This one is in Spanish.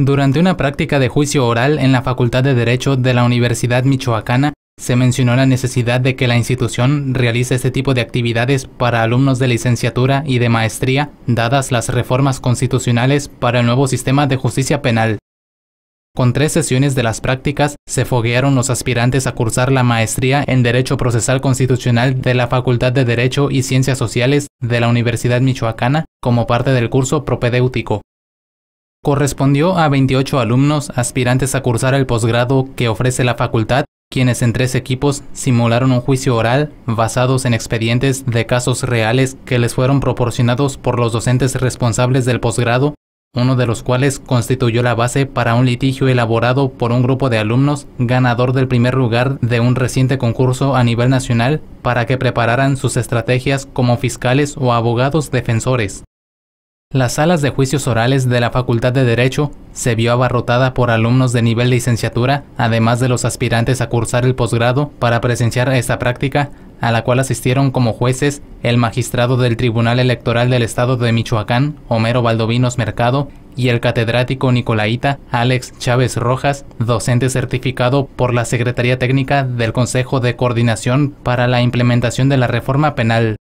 Durante una práctica de juicio oral en la Facultad de Derecho de la Universidad Michoacana, se mencionó la necesidad de que la institución realice este tipo de actividades para alumnos de licenciatura y de maestría, dadas las reformas constitucionales para el nuevo sistema de justicia penal. Con tres sesiones de las prácticas, se foguearon los aspirantes a cursar la maestría en Derecho Procesal Constitucional de la Facultad de Derecho y Ciencias Sociales de la Universidad Michoacana como parte del curso propedéutico correspondió a 28 alumnos aspirantes a cursar el posgrado que ofrece la facultad, quienes en tres equipos simularon un juicio oral basados en expedientes de casos reales que les fueron proporcionados por los docentes responsables del posgrado, uno de los cuales constituyó la base para un litigio elaborado por un grupo de alumnos ganador del primer lugar de un reciente concurso a nivel nacional para que prepararan sus estrategias como fiscales o abogados defensores. Las salas de juicios orales de la Facultad de Derecho se vio abarrotada por alumnos de nivel licenciatura, además de los aspirantes a cursar el posgrado para presenciar esta práctica, a la cual asistieron como jueces el magistrado del Tribunal Electoral del Estado de Michoacán, Homero Valdovinos Mercado, y el catedrático Nicolaita Alex Chávez Rojas, docente certificado por la Secretaría Técnica del Consejo de Coordinación para la Implementación de la Reforma Penal.